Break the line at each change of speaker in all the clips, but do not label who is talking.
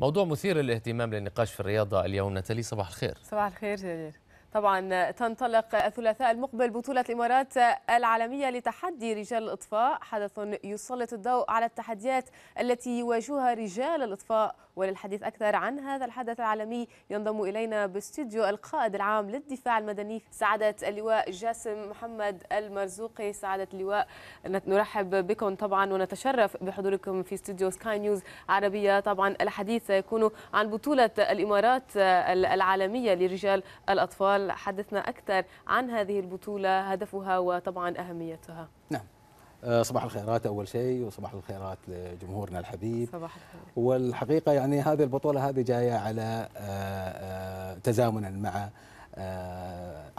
موضوع مثير للاهتمام للنقاش في الرياضة اليوم نتالي صباح الخير صباح الخير جدير طبعا تنطلق الثلاثاء المقبل بطولة الإمارات العالمية لتحدي رجال الإطفاء حدث يسلط الضوء على التحديات التي يواجهها رجال الإطفاء وللحديث أكثر عن هذا الحدث العالمي ينضم إلينا باستديو القائد العام للدفاع المدني سعادة اللواء جاسم محمد المرزوقي سعادة اللواء نرحب بكم طبعا ونتشرف بحضوركم في استديو سكاي نيوز عربية طبعا الحديث سيكون عن بطولة الإمارات العالمية لرجال الأطفال حدثنا أكثر عن هذه البطولة هدفها وطبعا أهميتها نعم
آه، صباح الخيرات اول شيء وصباح الخيرات لجمهورنا الحبيب صباح الخير والحقيقه يعني هذه البطوله هذه جايه على آه، آه، تزامنا مع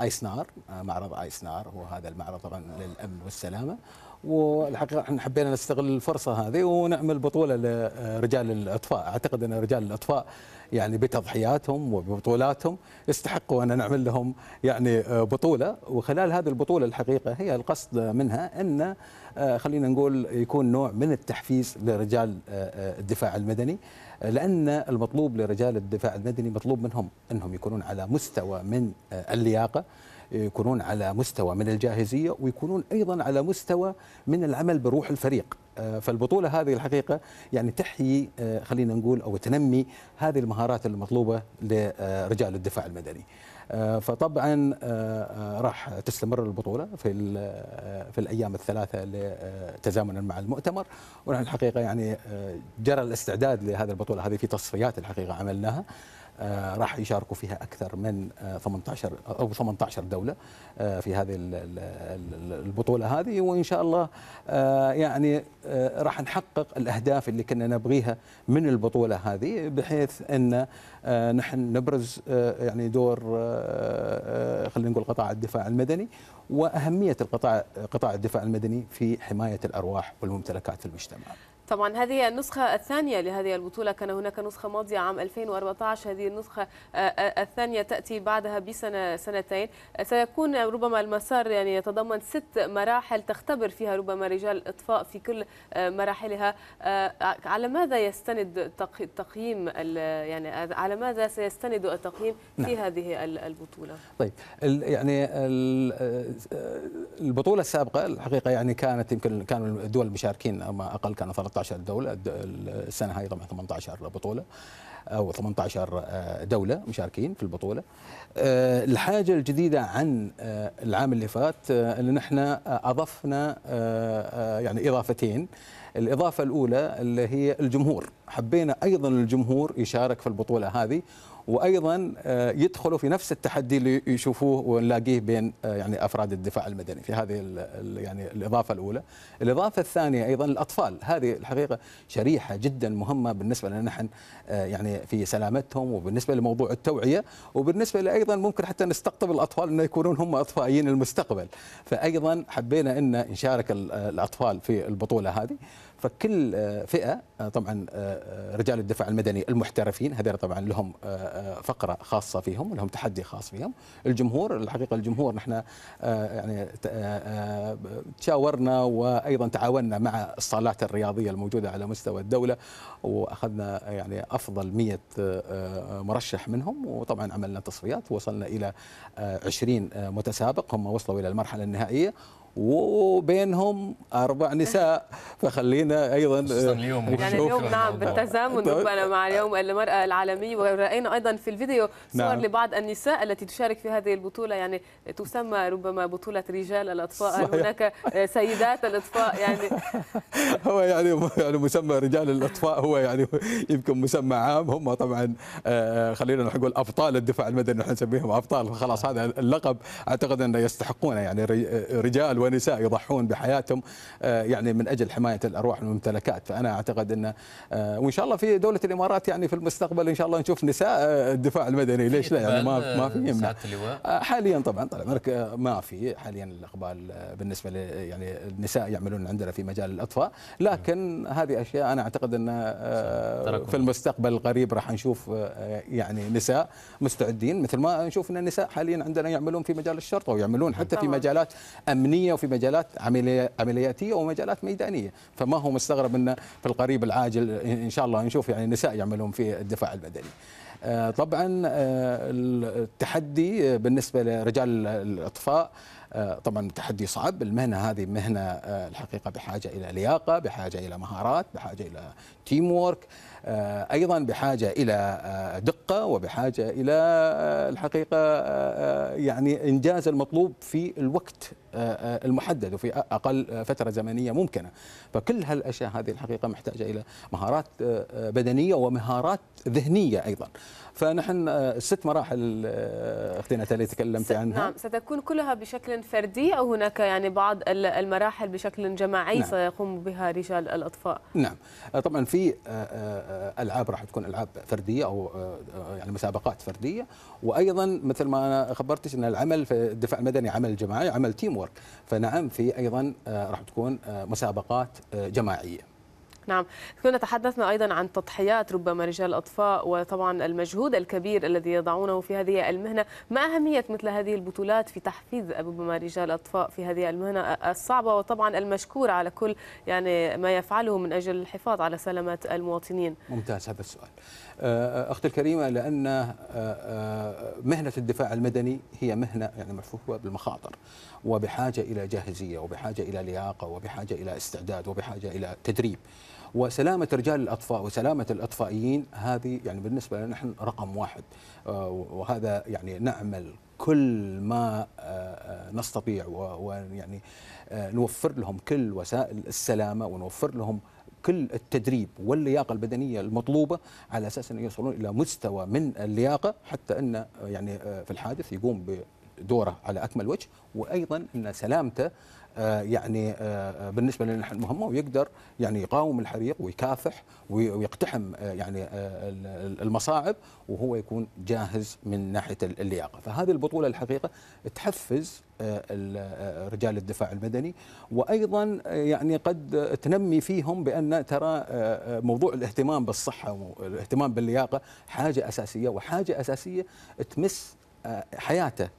ايسنار آه، معرض ايسنار هو هذا المعرض طبعا للامن والسلامه والحقيقه احنا حبينا نستغل الفرصه هذه ونعمل بطوله لرجال الاطفاء، اعتقد ان رجال الاطفاء يعني بتضحياتهم وببطولاتهم يستحقوا ان نعمل لهم يعني آه، بطوله وخلال هذه البطوله الحقيقه هي القصد منها ان آه، خلينا نقول يكون نوع من التحفيز لرجال الدفاع المدني. لأن المطلوب لرجال الدفاع المدني مطلوب منهم أنهم يكونون على مستوى من آه، اللياقة يكونون على مستوى من الجاهزية ويكونون أيضا على مستوى من العمل بروح الفريق آه، فالبطولة هذه الحقيقة يعني تحيي آه، خلينا نقول أو تنمي هذه المهارات المطلوبة لرجال الدفاع المدني آه، فطبعا آه، آه، راح تستمر البطوله في في الايام الثلاثه تزامنا مع المؤتمر ونحن الحقيقه يعني جرى الاستعداد لهذه البطوله هذه في تصفيات الحقيقه عملناها آه، راح يشاركوا فيها أكثر من 18 آه، أو 18 دولة آه، في هذه البطولة هذه وإن شاء الله يعني راح نحقق الأهداف اللي كنا نبغيها من البطولة هذه بحيث أن نحن نبرز يعني دور خلينا نقول قطاع الدفاع المدني واهميه القطاع قطاع الدفاع المدني في حمايه الارواح والممتلكات في المجتمع.
طبعا هذه النسخة الثانية لهذه البطولة كان هناك نسخة ماضية عام 2014 هذه النسخة آه، آه، الثانية تأتي بعدها بسنة سنتين سيكون ربما المسار يعني يتضمن ست مراحل تختبر فيها ربما رجال الإطفاء في كل آه، مراحلها على ماذا يستند تقييم يعني على ماذا سيستند التقييم في نعم. هذه البطولة
طيب يعني البطولة السابقة الحقيقة يعني كانت يمكن كانوا الدول المشاركين أما أقل كانوا 18 دوله السنه هاي طبعا 18 بطوله او 18 آه، دوله مشاركين في البطوله. آه، الحاجه الجديده عن آه، العام اللي فات ان احنا اضفنا يعني اضافتين الإضافة الأولى اللي هي الجمهور حبينا أيضا الجمهور يشارك في البطولة هذه وايضا آه، يدخلوا في نفس التحدي اللي يشوفوه ونلاقيه بين آه، يعني افراد الدفاع المدني في هذه يعني الاضافه الاولى. الاضافه الثانيه ايضا الاطفال، هذه الحقيقه شريحه جدا مهمه بالنسبه لنا نحن آه، يعني في سلامتهم وبالنسبه لموضوع التوعيه وبالنسبه لايضا ممكن حتى نستقطب الاطفال انه يكونون هم اطفائيين المستقبل، فايضا حبينا ان نشارك الاطفال في البطوله هذه، فكل فئه آه، طبعا آه، آه، رجال الدفاع المدني المحترفين هذول طبعا لهم فقره خاصه فيهم ولهم تحدي خاص فيهم الجمهور الحقيقه الجمهور نحن يعني تشاورنا وايضا تعاوننا مع الصالات الرياضيه الموجوده على مستوى الدوله واخذنا يعني افضل 100 مرشح منهم وطبعا عملنا تصفيات وصلنا الى 20 متسابق هم وصلوا الى المرحله النهائيه وبينهم اربع نساء فخلينا ايضا آه، اليوم يعني اليوم نعم, نعم. بالتزامن طيب. ربما مع اليوم
المراه العالمي وراينا ايضا في الفيديو صور نعم. لبعض النساء التي تشارك في هذه البطوله يعني تسمى ربما بطوله رجال الاطفاء هناك آه، سيدات الاطفاء يعني
هو يعني يعني مسمى رجال الاطفاء هو يعني يمكن مسمى عام هم طبعا آه، خلينا نقول ابطال الدفاع المدني نحن نسميهم ابطال خلاص هذا اللقب اعتقد انه يستحقونه يعني رجال ونساء يضحون بحياتهم آه، يعني من اجل حمايه الارواح والممتلكات فانا اعتقد ان آه، وان شاء الله في دوله الامارات يعني في المستقبل ان شاء الله نشوف نساء آه، الدفاع المدني ليش لا يعني ما ما في حاليا طبعا طال عمرك ما في حاليا الاقبال بالنسبه ل يعني النساء يعملون عندنا في مجال الاطفاء لكن هذه اشياء انا اعتقد ان في المستقبل القريب راح نشوف يعني نساء مستعدين مثل ما نشوف ان النساء حاليا عندنا يعملون في مجال الشرطه ويعملون حتى في مجالات امنيه تقنيه وفي مجالات عملياتيه ومجالات ميدانيه فما هو مستغرب انه في القريب العاجل ان شاء الله نشوف يعني نساء يعملون في الدفاع المدني آه، طبعا آه، التحدي بالنسبه لرجال الاطفاء آه، طبعا تحدي صعب المهنه هذه مهنه آه، الحقيقه بحاجه الى لياقه بحاجه الى مهارات بحاجه الى تيم وورك آه، ايضا بحاجه الى دقه وبحاجه الى الحقيقه يعني انجاز المطلوب في الوقت المحدد وفي اقل فتره زمنيه ممكنه فكل هالاشياء هذه الحقيقه محتاجه الى مهارات بدنيه ومهارات ذهنيه ايضا فنحن ست مراحل اختي نتالي تكلمت عنها نعم
ستكون كلها بشكل فردي أو هناك يعني بعض المراحل بشكل جماعي نعم. سيقوم بها رجال الأطفاء
نعم آه، طبعا في آه، آه، ألعاب راح تكون ألعاب فردية أو يعني مسابقات فردية وأيضا مثل ما أنا خبرتك أن العمل في الدفاع المدني عمل جماعي عمل تيم وورك فنعم في أيضا راح تكون مسابقات جماعية
نعم كنا تحدثنا أيضا عن تضحيات ربما رجال الأطفاء وطبعا المجهود الكبير الذي يضعونه في هذه المهنة ما أهمية مثل هذه البطولات في تحفيز ربما رجال الأطفاء في هذه المهنة الصعبة وطبعا المشكور على كل يعني ما يفعله من أجل الحفاظ على سلامة المواطنين
ممتاز هذا السؤال أه، أه، أختي الكريمة لأن أه، مهنة الدفاع المدني هي مهنة يعني مرفوعة بالمخاطر وبحاجة إلى جاهزية وبحاجة إلى لياقة وبحاجة إلى استعداد وبحاجة إلى تدريب وسلامه رجال الاطفاء وسلامه الاطفائيين هذه يعني بالنسبه لنا نحن رقم واحد آه، وهذا يعني نعمل كل ما آه، آه، نستطيع ويعني نوفر لهم كل وسائل السلامه ونوفر لهم كل التدريب واللياقه البدنيه المطلوبه على اساس ان يوصلون الى مستوى من اللياقه حتى ان يعني في الحادث يقوم بدوره على اكمل وجه وايضا ان سلامته آه، يعني آه، آه، بالنسبه لنا نحن مهمه ويقدر يعني يقاوم الحريق ويكافح ويقتحم يعني المصاعب وهو يكون جاهز من ناحيه اللياقه، فهذه البطوله الحقيقه تحفز رجال الدفاع المدني وايضا يعني قد تنمي فيهم بان ترى موضوع الاهتمام بالصحه والاهتمام باللياقه حاجه اساسيه وحاجه اساسيه تمس حياته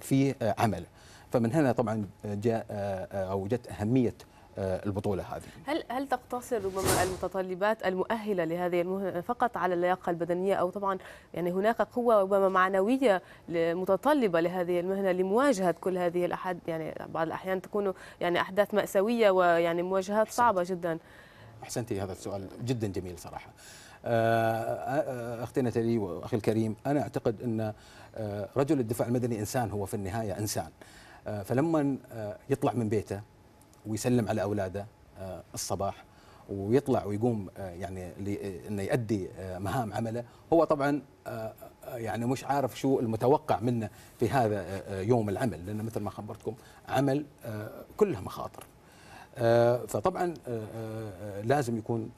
في عمله. فمن هنا طبعا جاء آه، آه، او جت اهميه آه، البطوله هذه.
هل هل تقتصر ربما المتطلبات المؤهله لهذه المهمه فقط على اللياقه البدنيه او طبعا يعني هناك قوه ربما معنويه متطلبه لهذه المهنه لمواجهه كل هذه الاحد يعني بعض الاحيان تكون يعني احداث ماساويه ويعني مواجهات أحسنت. صعبه جدا.
احسنتي هذا السؤال جدا جميل صراحه. اختي نتالي واخي الكريم انا اعتقد ان رجل الدفاع المدني انسان هو في النهايه انسان. آه، فلما آه، يطلع من بيته ويسلم على اولاده آه، الصباح ويطلع ويقوم يعني انه يؤدي مهام عمله هو طبعا يعني مش عارف شو المتوقع منه في هذا يوم العمل لان مثل ما خبرتكم عمل كلها مخاطر فطبعا لازم يكون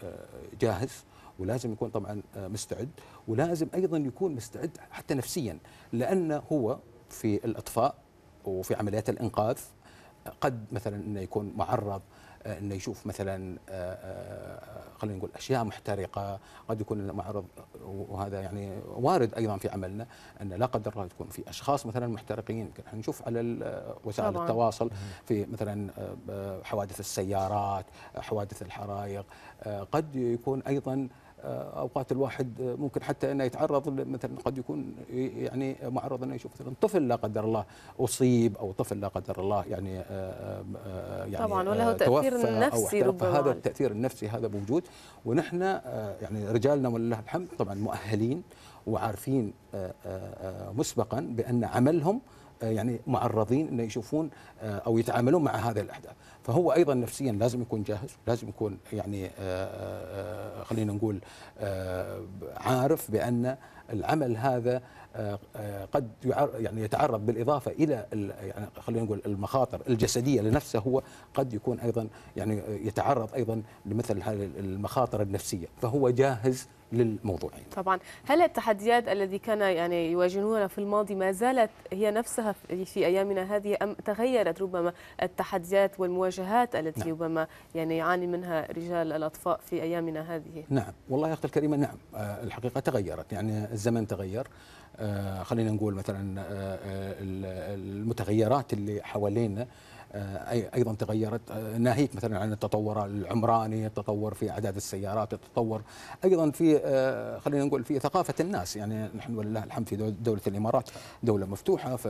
جاهز ولازم يكون طبعا مستعد ولازم ايضا يكون مستعد حتى نفسيا لانه هو في الاطفاء وفي عمليات الانقاذ قد مثلا انه يكون معرض آه، انه يشوف مثلا آه، آه، خلينا نقول اشياء محترقه قد يكون معرض وهذا يعني وارد ايضا في عملنا ان لا قدر الله تكون في اشخاص مثلا محترقين احنا نشوف على وسائل التواصل في مثلا حوادث السيارات حوادث الحرائق قد يكون ايضا آه، اوقات الواحد ممكن حتى انه يتعرض مثلا قد يكون يعني معرض انه يشوف مثلا طفل لا قدر الله اصيب او طفل لا قدر الله يعني آه، آه، يعني طبعا وله تاثير نفسي ربما هذا التاثير النفسي هذا موجود ونحن يعني رجالنا ولله الحمد طبعا مؤهلين وعارفين مسبقا بان عملهم آه، يعني معرضين انه يشوفون آه، او يتعاملون مع هذه الاحداث فهو ايضا نفسيا لازم يكون جاهز لازم يكون يعني آه، خلينا نقول عارف بان العمل هذا قد يعني يتعرض بالاضافه الى يعني خلينا نقول المخاطر الجسديه لنفسه هو قد يكون ايضا يعني يتعرض ايضا لمثل هذه المخاطر النفسيه فهو جاهز للموضوعين
طبعا هل التحديات الذي كان يعني يواجهونها في الماضي ما زالت هي نفسها في أيامنا هذه أم تغيرت ربما التحديات والمواجهات التي نعم. ربما يعني يعاني منها رجال الأطفاء في أيامنا هذه
نعم والله يا أختي الكريمة نعم آه، الحقيقة تغيرت يعني الزمن تغير آه، خلينا نقول مثلا آه، المتغيرات اللي حوالينا آه، ايضا تغيرت آه، ناهيك مثلا عن التطور العمراني التطور في اعداد السيارات التطور ايضا في آه، خلينا نقول في ثقافه الناس يعني نحن ولله الحمد في دوله الامارات دوله مفتوحه ف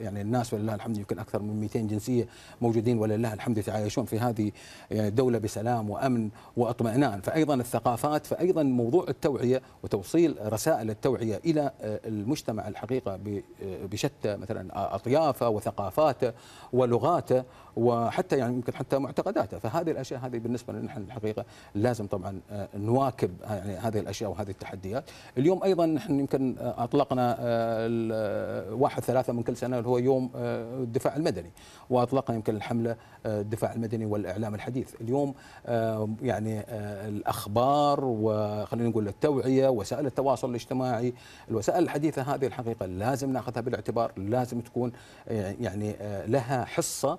يعني الناس ولله الحمد يمكن اكثر من 200 جنسيه موجودين ولله الحمد يتعايشون في هذه الدوله بسلام وامن واطمئنان فايضا الثقافات فايضا موضوع التوعيه وتوصيل رسائل التوعيه الى المجتمع الحقيقه بشتى مثلا اطيافه وثقافاته ولغاته وحتى يعني ممكن حتى معتقداته فهذه الاشياء هذه بالنسبه لنا نحن الحقيقه لازم طبعا آه، نواكب آه، يعني هذه الاشياء وهذه التحديات اليوم ايضا نحن يمكن آه، اطلقنا واحد ثلاثة من كل سنه اللي هو يوم الدفاع المدني واطلقنا يمكن الحمله الدفاع المدني والاعلام الحديث اليوم يعني الاخبار وخلينا نقول التوعيه وسائل التواصل الاجتماعي الوسائل الحديثه هذه الحقيقه لازم ناخذها بالاعتبار لازم تكون يعني لها حصه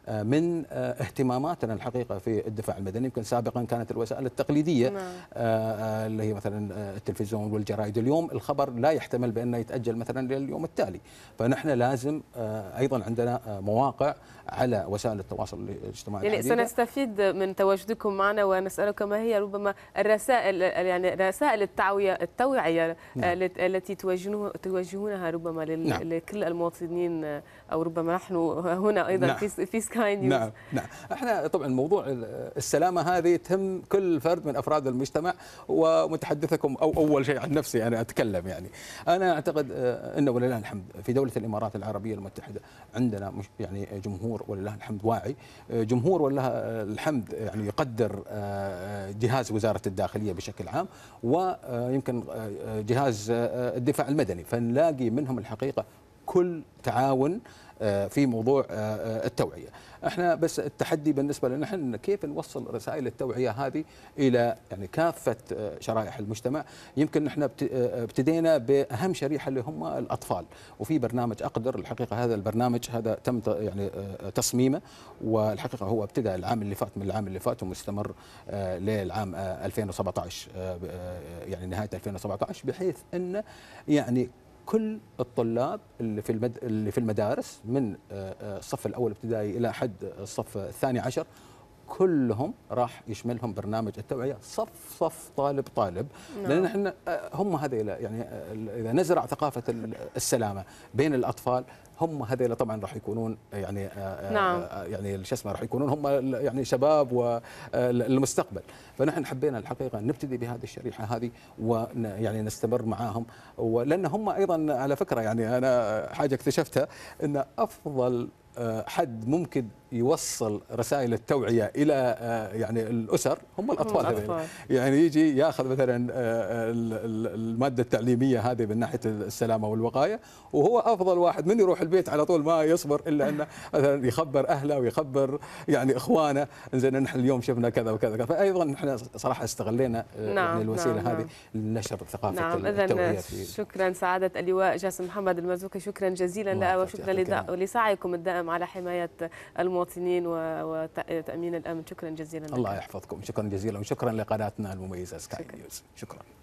آه، من آه، اهتماماتنا الحقيقه في الدفاع المدني يمكن سابقا كانت الوسائل التقليديه نعم. آه، اللي هي مثلا التلفزيون والجرائد اليوم الخبر لا يحتمل بانه يتاجل مثلا لليوم التالي فنحن لازم ايضا عندنا مواقع على وسائل التواصل الاجتماعي يعني
سنستفيد من تواجدكم معنا ونسالك ما هي ربما الرسائل يعني رسائل التعويه التوعيه نعم. التي توجهونها ربما نعم. لكل المواطنين او ربما نحن هنا ايضا نعم. في سكاي نيوز نعم نعم
احنا طبعا موضوع السلامه هذه تهم كل فرد من افراد المجتمع ومتحدثكم او اول شيء عن نفسي انا يعني اتكلم يعني انا اعتقد آه، انه ولله الحمد في دوله الامارات العربيه المتحده عندنا مش يعني جمهور ولله الحمد واعي آه، جمهور ولله الحمد يعني يقدر آه، جهاز وزاره الداخليه بشكل عام ويمكن جهاز الدفاع المدني فنلاقي منهم الحقيقه كل تعاون آه، في موضوع آه، آه، التوعيه. احنا بس التحدي بالنسبه لنا احنا كيف نوصل رسائل التوعيه هذه الى يعني كافه شرائح المجتمع، يمكن احنا ابتدينا باهم شريحه اللي هم الاطفال، وفي برنامج اقدر الحقيقه هذا البرنامج هذا تم يعني تصميمه والحقيقه هو ابتدى العام اللي فات من العام اللي فات ومستمر للعام 2017 يعني نهايه 2017 بحيث انه يعني كل الطلاب اللي في اللي في المدارس من آه، آه، الصف الاول ابتدائي الى حد الصف الثاني عشر كلهم راح يشملهم برنامج التوعيه صف صف طالب طالب نعم. لان احنا آه، هم هذيل يعني آه، اذا نزرع ثقافه السلامه بين الاطفال هم هذيل طبعا راح يكونون يعني آه، نعم. يعني شو اسمه راح يكونون هم يعني شباب والمستقبل فنحن حبينا الحقيقه نبتدي بهذه الشريحه هذه ويعني نستمر معاهم ولان هم ايضا على فكره يعني انا حاجه اكتشفتها ان افضل حد ممكن يوصل رسائل التوعيه الى آه، يعني الاسر هم الاطفال, الأطفال. يعني يجي ياخذ مثلا آه، الماده التعليميه هذه من ناحيه السلامه والوقايه وهو افضل واحد من يروح البيت على طول ما يصبر الا انه مثلا يخبر اهله ويخبر يعني اخوانه زين نحن اليوم شفنا كذا وكذا فايضا نحن صراحه استغلينا آه، نعم،, يعني نعم الوسيله نعم هذه نعم. لنشر ثقافه نعم التوعيه في
شكرا سعاده اللواء جاسم محمد المزوكي شكرا جزيلا وشكرا لسعيكم الدائم على حمايه المواطنين المواطنين وتامين الامن شكرا جزيلا لك. الله
يحفظكم شكرا جزيلا وشكرا لقناتنا المميزه سكاي نيوز شكرا